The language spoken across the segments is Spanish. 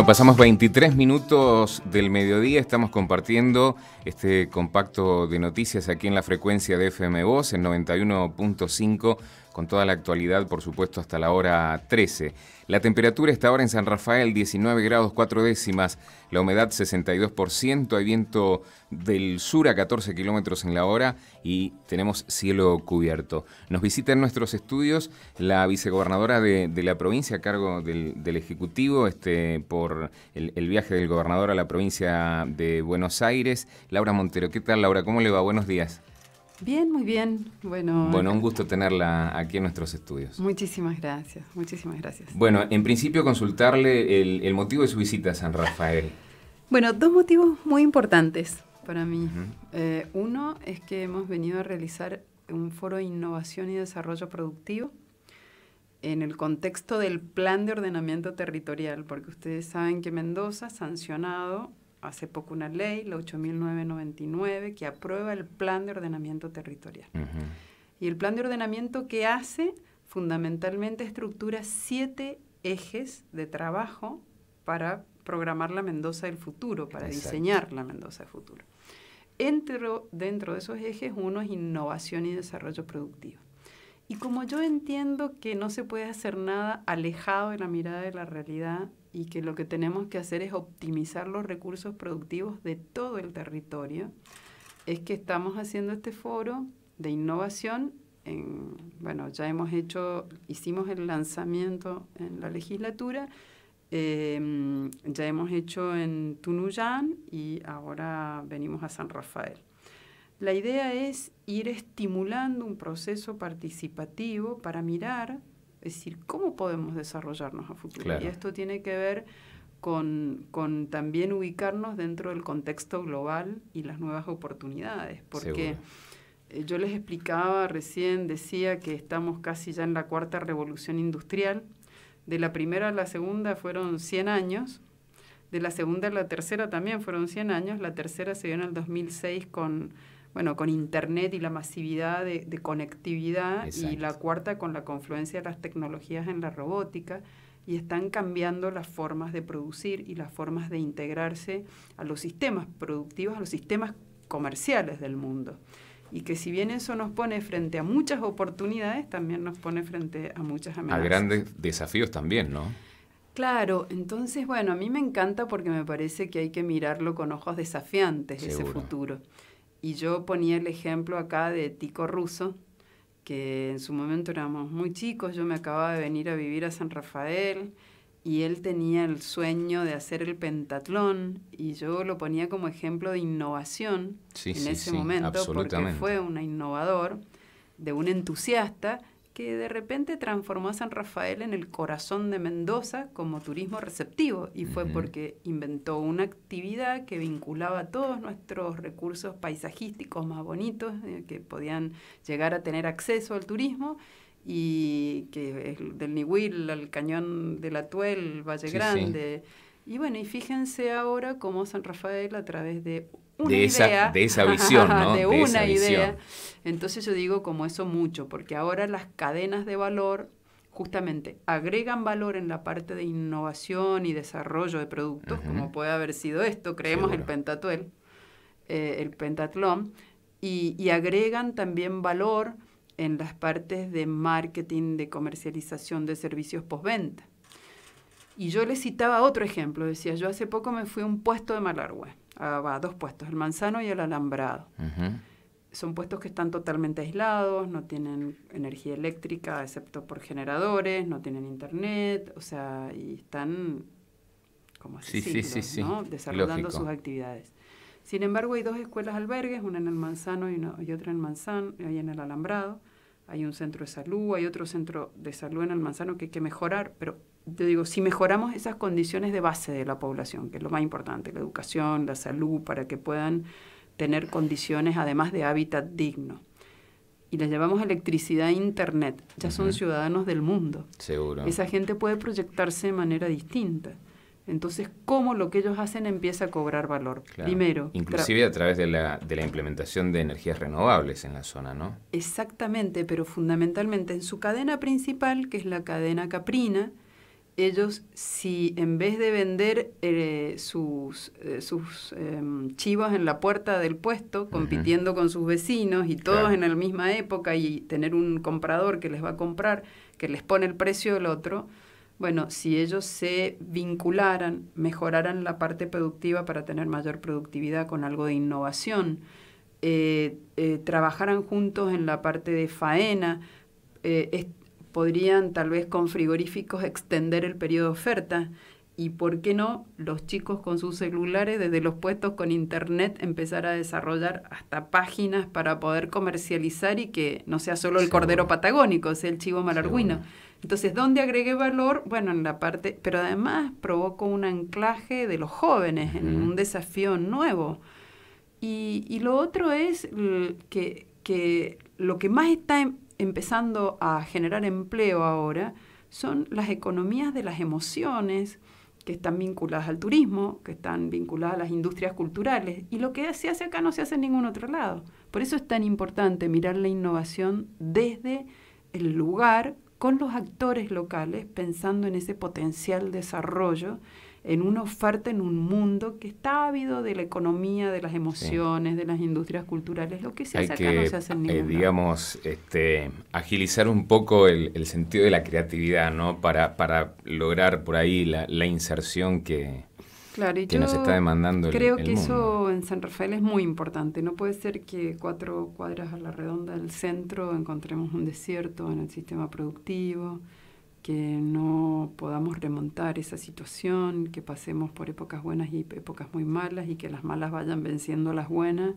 Bueno, pasamos 23 minutos del mediodía, estamos compartiendo este compacto de noticias aquí en la frecuencia de FM Voz en 91.5 con toda la actualidad, por supuesto, hasta la hora 13. La temperatura está ahora en San Rafael, 19 grados 4 décimas, la humedad 62%, hay viento del sur a 14 kilómetros en la hora y tenemos cielo cubierto. Nos visita en nuestros estudios la vicegobernadora de, la provincia a cargo del, Ejecutivo este, por el, el, viaje del gobernador a la provincia de Buenos Aires, Laura Montero. ¿Qué tal, Laura? ¿Cómo le va? Buenos días. Bien, muy bien. Bueno, bueno, un gusto tenerla aquí en nuestros estudios. Muchísimas gracias, muchísimas gracias. Bueno, en principio consultarle el, motivo de su visita a San Rafael. Bueno, dos motivos muy importantes para mí. Eh, uno es que hemos venido a realizar un foro de innovación y desarrollo productivo en el contexto del plan de ordenamiento territorial, porque ustedes saben que Mendoza ha sancionado hace poco una ley, la 8999, que aprueba el plan de ordenamiento territorial. Y el plan de ordenamiento que hace fundamentalmente estructura siete ejes de trabajo para programar la Mendoza del futuro, para diseñar la Mendoza del futuro. dentro de esos ejes, uno es innovación y desarrollo productivo. Y como yo entiendo que no se puede hacer nada alejado de la mirada de la realidad y que lo que tenemos que hacer es optimizar los recursos productivos de todo el territorio, es que estamos haciendo este foro de innovación. bueno, ya hemos hecho, hicimos el lanzamiento en la legislatura, em, ya hemos hecho en Tunuyán y ahora venimos a San Rafael. La idea es ir estimulando un proceso participativo para mirar es decir, ¿cómo podemos desarrollarnos a futuro? Y esto tiene que ver con, también ubicarnos dentro del contexto global y las nuevas oportunidades, porque eh, yo les explicaba recién, decía que estamos casi ya en la cuarta revolución industrial, de la primera a la segunda fueron 100 años, de la segunda a la tercera también fueron 100 años, la tercera se dio en el 2006 con bueno, con Internet y la masividad de, conectividad y la cuarta con la confluencia de las tecnologías en la robótica y están cambiando las formas de producir y las formas de integrarse a los sistemas productivos, a los sistemas comerciales del mundo. Y que si bien eso nos pone frente a muchas oportunidades, también nos pone frente a muchas amenazas. A grandes desafíos también, ¿no? Claro, entonces, bueno, a mí me encanta porque me parece que hay que mirarlo con ojos desafiantes, ese futuro. Y yo ponía el ejemplo acá de Tico Russo, que en su momento éramos muy chicos, yo me acababa de venir a vivir a San Rafael y él tenía el sueño de hacer el pentatlón y yo lo ponía como ejemplo de innovación en ese momento porque fue un innovador, de un entusiasta que de repente transformó a San Rafael en el corazón de Mendoza como turismo receptivo y fue porque inventó una actividad que vinculaba todos nuestros recursos paisajísticos más bonitos eh, que podían llegar a tener acceso al turismo y que es del Niwil al cañón de la Tuel, Valle Grande. Y bueno, y fíjense ahora cómo San Rafael a través de de, esa, de esa visión, ¿no? de, una idea. Entonces yo digo como eso mucho, porque ahora las cadenas de valor justamente agregan valor en la parte de innovación y desarrollo de productos, como puede haber sido esto, creemos el pentatuel, eh, el pentatlón, y, agregan también valor en las partes de marketing, de comercialización de servicios postventa. Y yo le citaba otro ejemplo, decía, yo hace poco me fui a un puesto de Malargüe va, dos puestos, el manzano y el alambrado. Son puestos que están totalmente aislados, no tienen energía eléctrica excepto por generadores, no tienen internet, o sea, y están como así, ¿no? desarrollando sus actividades. Sin embargo, hay dos escuelas albergues, una en el Manzano y, otra en, Manzano, y en el Alambrado, hay un centro de salud, hay otro centro de salud en el manzano que hay que mejorar, pero te digo, si mejoramos esas condiciones de base de la población, que es lo más importante, la educación, la salud, para que puedan tener condiciones además de hábitat digno. Y les llevamos electricidad e internet, ya son ciudadanos del mundo. Seguro. Esa gente puede proyectarse de manera distinta. Entonces, cómo lo que ellos hacen empieza a cobrar valor. Primero. Inclusive a través de la, implementación de energías renovables en la zona, ¿no? Exactamente, pero fundamentalmente en su cadena principal, que es la cadena caprina, ellos si en vez de vender eh, sus, eh, sus em, en la puerta del puesto, compitiendo con sus vecinos y todos en la misma época y tener un comprador que les va a comprar, que les pone el precio del otro, bueno, si ellos se vincularan, mejoraran la parte productiva para tener mayor productividad con algo de innovación, eh, eh, trabajaran juntos en la parte de faena, eh, podrían tal vez con frigoríficos extender el periodo de oferta, y, ¿por qué no?, los chicos con sus celulares desde los puestos con internet empezar a desarrollar hasta páginas para poder comercializar y que no sea solo el cordero patagónico, sea el chivo malarguino. Entonces, ¿dónde agregué valor? Bueno, en la parte, pero además provoco un anclaje de los jóvenes en un desafío nuevo. Y, lo otro es que, lo que más está em, empezando a generar empleo ahora son las economías de las emociones, que están vinculadas al turismo, que están vinculadas a las industrias culturales. Y lo que se hace acá no se hace en ningún otro lado. Por eso es tan importante mirar la innovación desde el lugar, con los actores locales, pensando en ese potencial desarrollo en una oferta en un mundo que está ávido de la economía, de las emociones, de las industrias culturales. Lo que se hace acá no se hace en eh, ningún Digamos, este, agilizar un poco el, sentido de la creatividad, ¿no? Para, lograr por ahí la, inserción que, que nos está demandando el, Creo que eso en San Rafael es muy importante. No puede ser que cuatro cuadras a la redonda del centro encontremos un desierto en el sistema productivo, que no podamos remontar esa situación, que pasemos por épocas buenas y épocas muy malas y que las malas vayan venciendo a las buenas.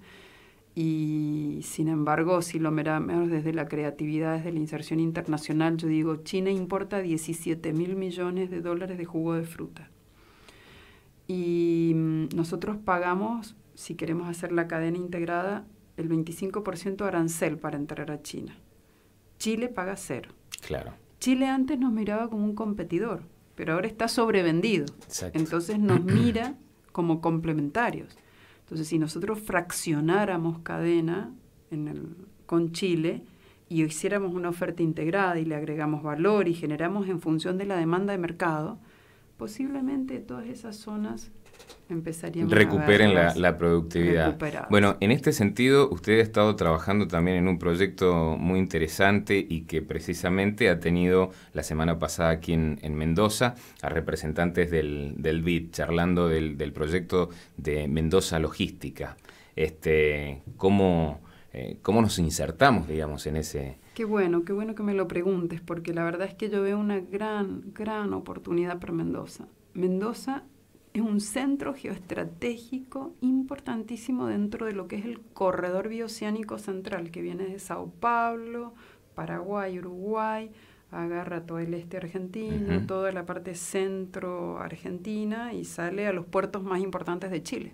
Y sin embargo, si lo miramos desde la creatividad, desde la inserción internacional, yo digo, China importa 17 mil millones de dólares de jugo de fruta. Y mm, nosotros pagamos, si queremos hacer la cadena integrada, el 25% arancel para entrar a China. Chile paga cero. Claro. Chile antes nos miraba como un competidor, pero ahora está sobrevendido. Entonces nos mira como complementarios. Entonces, si nosotros fraccionáramos cadena con Chile y hiciéramos una oferta integrada y le agregamos valor y generamos en función de la demanda de mercado, posiblemente todas esas zonas recuperen la, productividad. Bueno, en este sentido, usted ha estado trabajando también en un proyecto muy interesante y que precisamente ha tenido la semana pasada aquí en, Mendoza a representantes del, BID charlando del, proyecto de Mendoza Logística. Este, eh, ¿cómo, nos insertamos, digamos, en ese, Qué bueno, qué bueno que me lo preguntes, porque la verdad es que yo veo una gran, gran oportunidad para Mendoza. Mendoza es un centro geoestratégico importantísimo dentro de lo que es el corredor bioceánico central, que viene de Sao Paulo, Paraguay, Uruguay, agarra todo el este argentino, toda la parte centro argentina y sale a los puertos más importantes de Chile.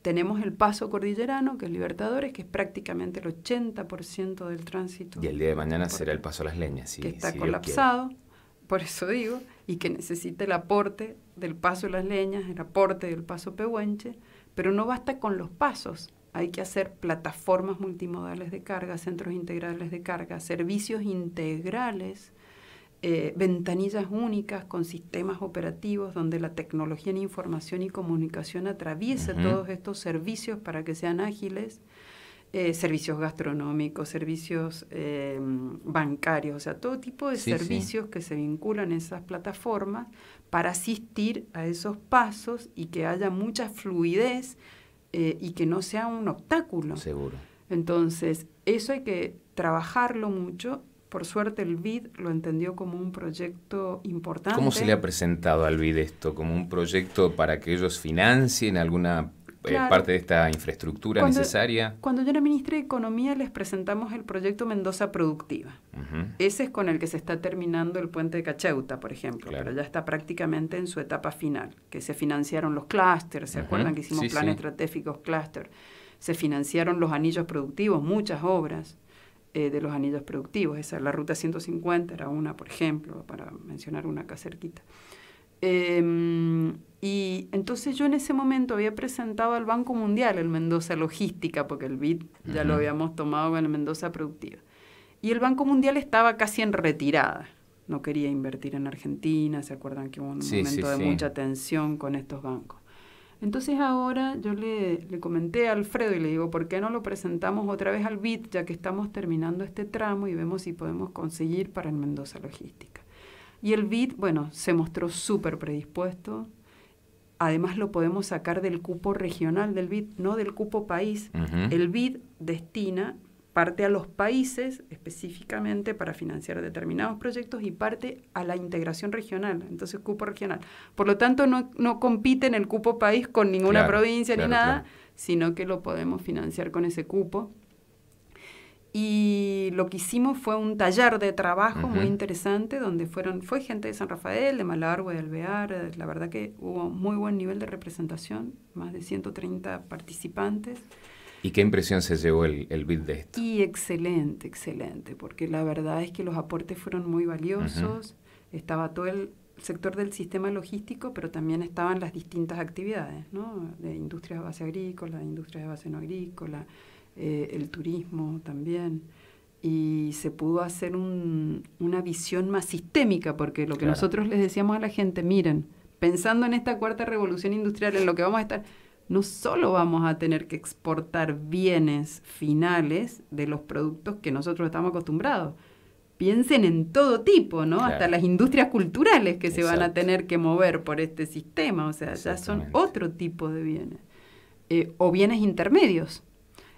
Tenemos el paso cordillerano, que es Libertadores, que es prácticamente el 80% del tránsito. Y el día de mañana será el paso a las leñas. Si, que está colapsado, por eso digo, y que necesita el aporte del paso de las leñas, el aporte del paso Pehuenche, pero no basta con los pasos. Hay que hacer plataformas multimodales de carga, centros integrales de carga, servicios integrales, eh, ventanillas únicas con sistemas operativos donde la tecnología en información y comunicación atraviese todos estos servicios para que sean ágiles eh, servicios gastronómicos, servicios eh, bancarios, o sea, todo tipo de servicios que se vinculan a esas plataformas para asistir a esos pasos y que haya mucha fluidez eh, y que no sea un obstáculo. Seguro. Entonces, eso hay que trabajarlo mucho. Por suerte el BID lo entendió como un proyecto importante. ¿Cómo se le ha presentado al BID esto? ¿Como un proyecto para que ellos financien alguna eh, parte de esta infraestructura necesaria. Cuando yo era ministra de Economía les presentamos el proyecto Mendoza Productiva. Ese es con el que se está terminando el puente de Cacheuta, por ejemplo, pero ya está prácticamente en su etapa final, que se financiaron los clústeres, ¿se acuerdan que hicimos planes estratégicos clúster? Se financiaron los anillos productivos, muchas obras eh, de los anillos productivos. Esa, la ruta 150 era una, por ejemplo, para mencionar una acá cerquita. Em, y entonces yo en ese momento había presentado al Banco Mundial el Mendoza Logística, porque el BID ya lo habíamos tomado con el Mendoza Productiva. Y el Banco Mundial estaba casi en retirada. No quería invertir en Argentina, se acuerdan que hubo un momento de mucha tensión con estos bancos. Entonces ahora yo le, le, comenté a Alfredo y le digo, ¿por qué no lo presentamos otra vez al BID, ya que estamos terminando este tramo y vemos si podemos conseguir para el Mendoza Logística? Y el BID, bueno, se mostró súper predispuesto, Además lo podemos sacar del cupo regional del BID, no del cupo país. El BID destina parte a los países específicamente para financiar determinados proyectos y parte a la integración regional, entonces cupo regional. Por lo tanto, no, no compite en el cupo país con ninguna provincia ni nada, sino que lo podemos financiar con ese cupo y lo que hicimos fue un taller de trabajo muy interesante donde fueron fue gente de San Rafael, de Malargue, de Alvear, eh, la verdad que hubo muy buen nivel de representación, más de 130 participantes. ¿Y qué impresión se llevó el, el de esto? Y excelente, excelente, porque la verdad es que los aportes fueron muy valiosos, estaba todo el sector del sistema logístico, pero también estaban las distintas actividades, ¿no? De industrias de base agrícola, de industrias de base no agrícola, eh, el turismo también y se pudo hacer una visión más sistémica, porque lo que nosotros les decíamos a la gente, miren, pensando en esta cuarta revolución industrial, en lo que vamos a estar, no solo vamos a tener que exportar bienes finales de los productos que nosotros estamos acostumbrados, piensen en todo tipo, ¿no? Hasta las industrias culturales que se van a tener que mover por este sistema, o sea, ya son otro tipo de bienes, eh, o bienes intermedios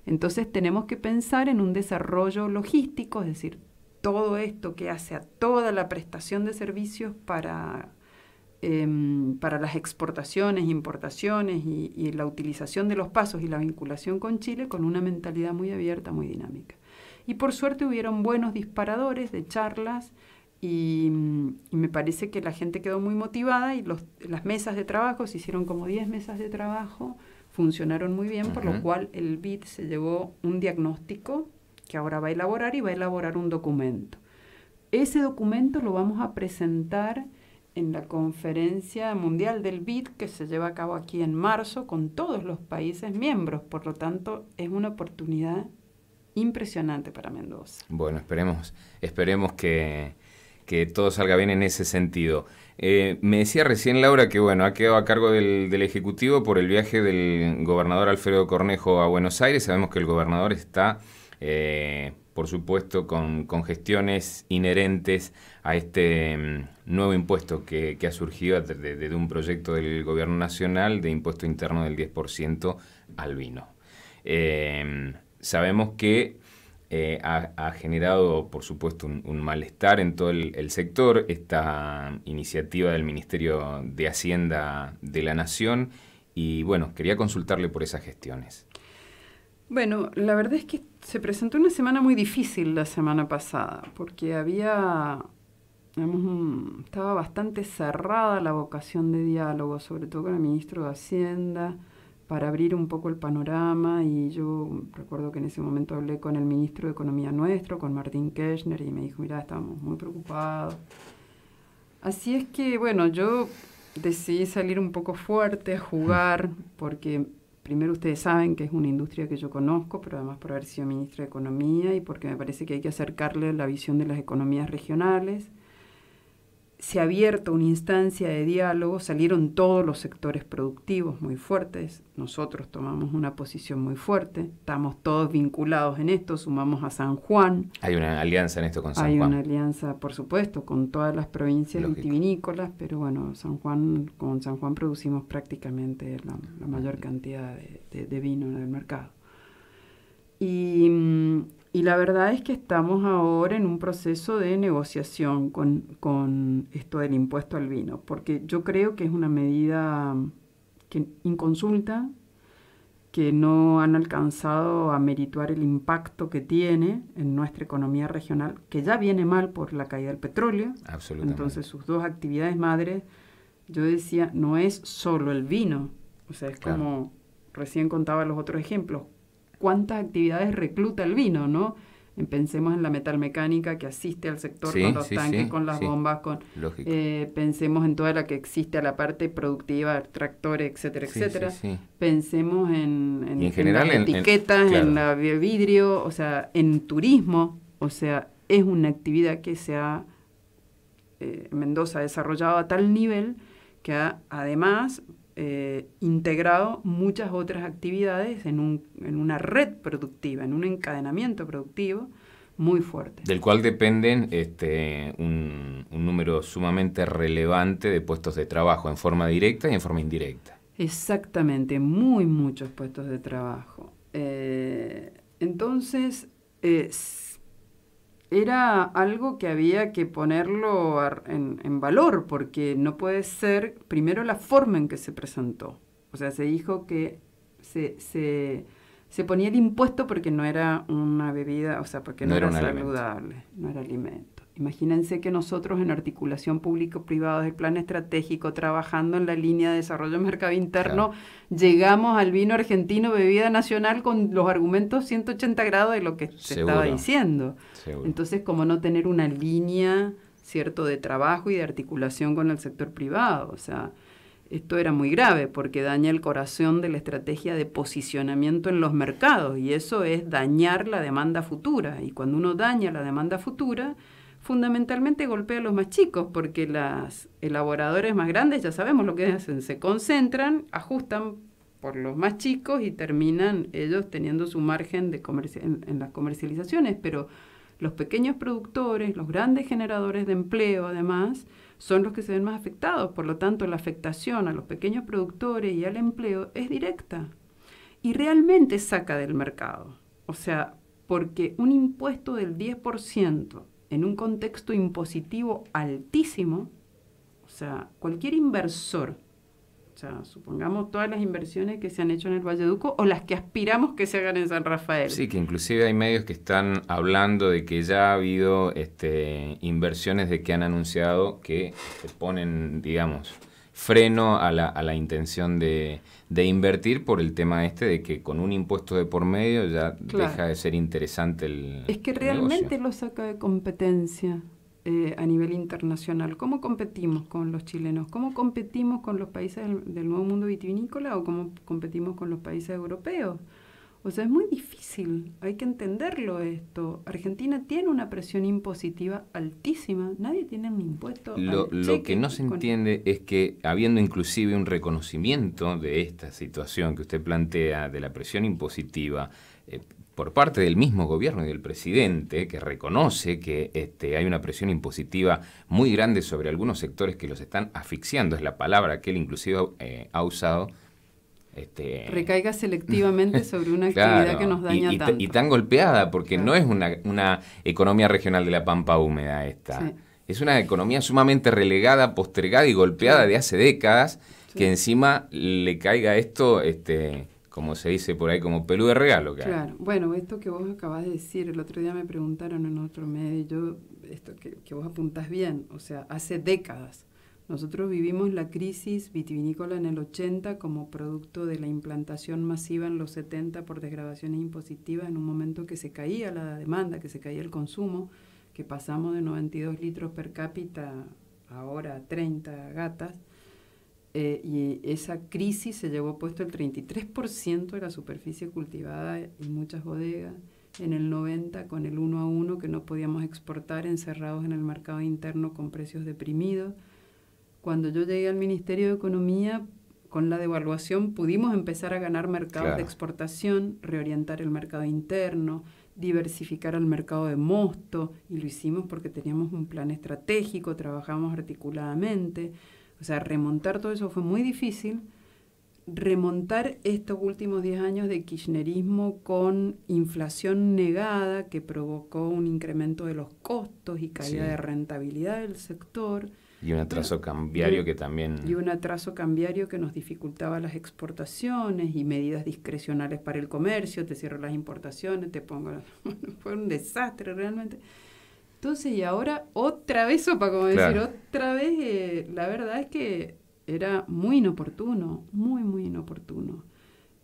entonces tenemos que pensar en un desarrollo logístico, es decir, todo esto que hace a toda la prestación de servicios para, em, las exportaciones, importaciones y, la utilización de los pasos y la vinculación con Chile con una mentalidad muy abierta, muy dinámica. Y por suerte hubieron buenos disparadores de charlas, y, me parece que la gente quedó muy motivada y las mesas de trabajo, se hicieron como 10 mesas de trabajo funcionaron muy bien, por lo cual el BID se llevó un diagnóstico que ahora va a elaborar y va a elaborar un documento. Ese documento lo vamos a presentar en la conferencia mundial del BID que se lleva a cabo aquí en marzo con todos los países miembros. Por lo tanto, es una oportunidad impresionante para Mendoza. Bueno, esperemos, esperemos que, que todo salga bien en ese sentido. Eh, me decía recién Laura que bueno, ha quedado a cargo del, Ejecutivo por el viaje del gobernador Alfredo Cornejo a Buenos Aires. Sabemos que el gobernador está, eh, por supuesto, con, gestiones inherentes a este mm, nuevo impuesto que, ha surgido desde un proyecto del Gobierno Nacional de impuesto interno del 10% al vino. Eh, sabemos que eh, ha, generado, por supuesto, un, malestar en todo el, sector, esta iniciativa del Ministerio de Hacienda de la Nación. Y bueno, quería consultarle por esas gestiones. Bueno, la verdad es que se presentó una semana muy difícil la semana pasada, porque había, estaba bastante cerrada la vocación de diálogo, sobre todo con el ministro de Hacienda para abrir un poco el panorama y yo recuerdo que en ese momento hablé con el ministro de Economía nuestro, con Martín Kirchner, y me dijo, mira, estamos muy preocupados. Así es que, bueno, yo decidí salir un poco fuerte a jugar, porque primero ustedes saben que es una industria que yo conozco, pero además por haber sido ministro de Economía y porque me parece que hay que acercarle la visión de las economías regionales se ha abierto una instancia de diálogo, salieron todos los sectores productivos muy fuertes, nosotros tomamos una posición muy fuerte, estamos todos vinculados en esto, sumamos a San Juan. Hay una alianza en esto con San Juan. Hay una alianza, por supuesto, con todas las provincias vitivinícolas, pero bueno, San Juan, con San Juan producimos prácticamente la, mayor cantidad de, de vino en el mercado. Y mm, y la verdad es que estamos ahora en un proceso de negociación con, esto del impuesto al vino, porque yo creo que es una medida mm, que inconsulta, que no han alcanzado a merituar el impacto que tiene en nuestra economía regional, que ya viene mal por la caída del petróleo. Absolutamente. Entonces sus dos actividades madres, yo decía, no es solo el vino, o sea, es como recién contaba los otros ejemplos, cuántas actividades recluta el vino, ¿no? Pensemos en la metalmecánica que asiste al sector con los tanques, con las bombas, con eh, pensemos en toda la que existe a la parte productiva, tractores, etcétera, etcétera. Pensemos en, en, general, en etiquetas, en, la vidrio, o sea, en turismo, o sea, es una actividad que se ha eh, Mendoza ha desarrollado a tal nivel que además eh, integrado muchas otras actividades en, un, en, una red productiva, en un encadenamiento productivo muy fuerte. Del cual dependen este, un, número sumamente relevante de puestos de trabajo en forma directa y en forma indirecta. Exactamente, muy muchos puestos de trabajo. Eh, entonces, eh, era algo que había que ponerlo en, valor, porque no puede ser, primero, la forma en que se presentó. O sea, se dijo que se, se, se ponía el impuesto porque no era una bebida, o sea, porque no, era, saludable, no era alimento. Imagínense que nosotros en articulación público privado del plan estratégico, trabajando en la línea de desarrollo del mercado interno, llegamos al vino argentino bebida nacional con los argumentos 180 grados de lo que se estaba diciendo. Entonces, como no tener una línea, ¿cierto?, de trabajo y de articulación con el sector privado. O sea, esto era muy grave porque daña el corazón de la estrategia de posicionamiento en los mercados y eso es dañar la demanda futura. Y cuando uno daña la demanda futura, fundamentalmente golpea a los más chicos, porque las elaboradoras más grandes, ya sabemos lo que hacen, se concentran, ajustan por los más chicos y terminan ellos teniendo su margen de en, en, las comercializaciones, pero los pequeños productores, los grandes generadores de empleo además, son los que se ven más afectados, por lo tanto la afectación a los pequeños productores y al empleo es directa y realmente saca del mercado. O sea, porque un impuesto del 10% en un contexto impositivo altísimo, o sea, cualquier inversor, o sea, supongamos todas las inversiones que se han hecho en el Valleduco o las que aspiramos que se hagan en San Rafael. Sí, que inclusive hay medios que están hablando de que ya ha habido este, inversiones de que han anunciado que se ponen, digamos, freno a la, a la intención de, invertir por el tema este de que con un impuesto de por medio ya deja de ser interesante el... Es que realmente lo saca de competencia eh, a nivel internacional. ¿Cómo competimos con los chilenos? ¿Cómo competimos con los países del, del Nuevo Mundo vitivinícola o cómo competimos con los países europeos? O sea, es muy difícil, hay que entenderlo esto. Argentina tiene una presión impositiva altísima, nadie tiene un impuesto. Lo, que no se entiende es que habiendo inclusive un reconocimiento de esta situación que usted plantea, de la presión impositiva, eh, por parte del mismo gobierno y del presidente, que reconoce que este, hay una presión impositiva muy grande sobre algunos sectores que los están asfixiando, es la palabra que él inclusive ha eh, usado, este, recaiga selectivamente sobre una actividad que nos daña tanto. Y tan golpeada, porque no es una, economía regional de la pampa húmeda esta. Es una economía sumamente relegada, postergada y golpeada de hace décadas, que encima le caiga esto, este, como se dice por ahí, como pelú de regalo. Claro, bueno, esto que vos acabas de decir, el otro día me preguntaron en otro medio, yo, esto que, que vos apuntás bien, o sea, hace décadas nosotros vivimos la crisis vitivinícola en el 80 como producto de la implantación masiva en los 70 por desgravaciones impositivas en un momento que se caía la demanda, que se caía el consumo, que pasamos de 92 litros per cápita ahora a 30 gatas. Eh, y esa crisis se llevó puesto el 33% de la superficie cultivada en muchas bodegas, en el 90 con el 1 a 1 que no podíamos exportar encerrados en el mercado interno con precios deprimidos cuando yo llegué al Ministerio de Economía, con la devaluación pudimos empezar a ganar mercados de exportación, reorientar el mercado interno, diversificar al mercado de mosto, y lo hicimos porque teníamos un plan estratégico, trabajamos articuladamente. O sea, remontar todo eso fue muy difícil. Remontar estos últimos 10 años de kirchnerismo con inflación negada que provocó un incremento de los costos y caída de rentabilidad del sector y un atraso cambiario que también... Y un atraso cambiario que nos dificultaba las exportaciones y medidas discrecionales para el comercio, te cierro las importaciones, te pongo... fue un desastre realmente. Entonces, y ahora otra vez para como decir, otra vez, eh, la verdad es que era muy inoportuno, muy, muy inoportuno.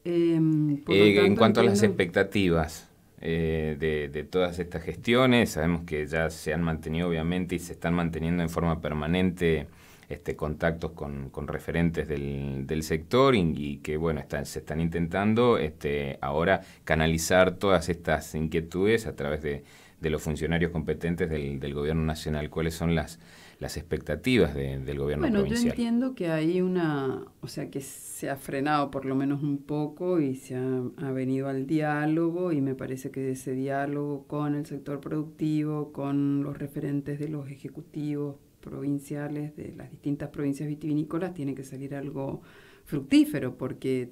Em, eh, en cuanto a las expectativas, eh, de, todas estas gestiones. Sabemos que ya se han mantenido, obviamente, y se están manteniendo en forma permanente este, contactos con, con referentes del, del sector y, que, bueno, están, se están intentando este, ahora canalizar todas estas inquietudes a través de, de los funcionarios competentes del, del Gobierno Nacional. ¿Cuáles son las las expectativas del gobierno provincial. Bueno, yo entiendo que hay una, o sea, que se ha frenado por lo menos un poco y se ha, ha venido al diálogo y me parece que ese diálogo con el sector productivo, con los referentes de los ejecutivos provinciales de las distintas provincias vitivinícolas tiene que salir algo fructífero porque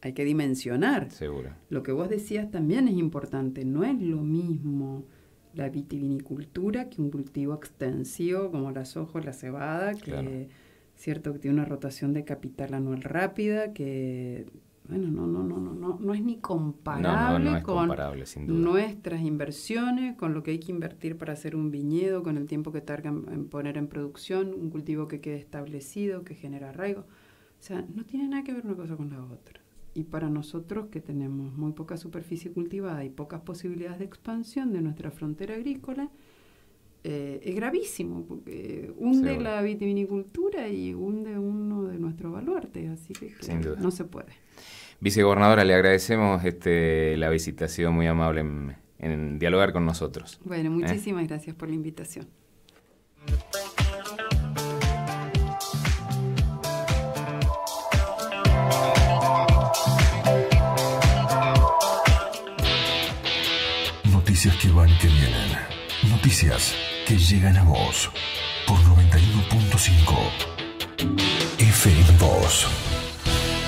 hay que dimensionar. Seguro. Lo que vos decías también es importante, no es lo mismo la vitivinicultura que un cultivo extensivo como las hojas, la cebada, que cierto que tiene una rotación de capital anual rápida, que bueno, no, no, no, no, no, no es ni comparable, con nuestras inversiones, con lo que hay que invertir para hacer un viñedo, con el tiempo que tarda en poner en producción un cultivo que quede establecido, que genera arraigo. O sea, no tiene nada que ver una cosa con la otra. Y para nosotros que tenemos muy poca superficie cultivada y pocas posibilidades de expansión de nuestra frontera agrícola, eh, es gravísimo, porque hunde la vitivinicultura y hunde uno de nuestros baluartes, así que no se puede. Vicegobernadora, le agradecemos este, la visita, ha sido muy amable en, dialogar con nosotros. Bueno, ¿Eh? muchísimas gracias por la invitación. noticias que llegan a vos por 91.5 FM Voz.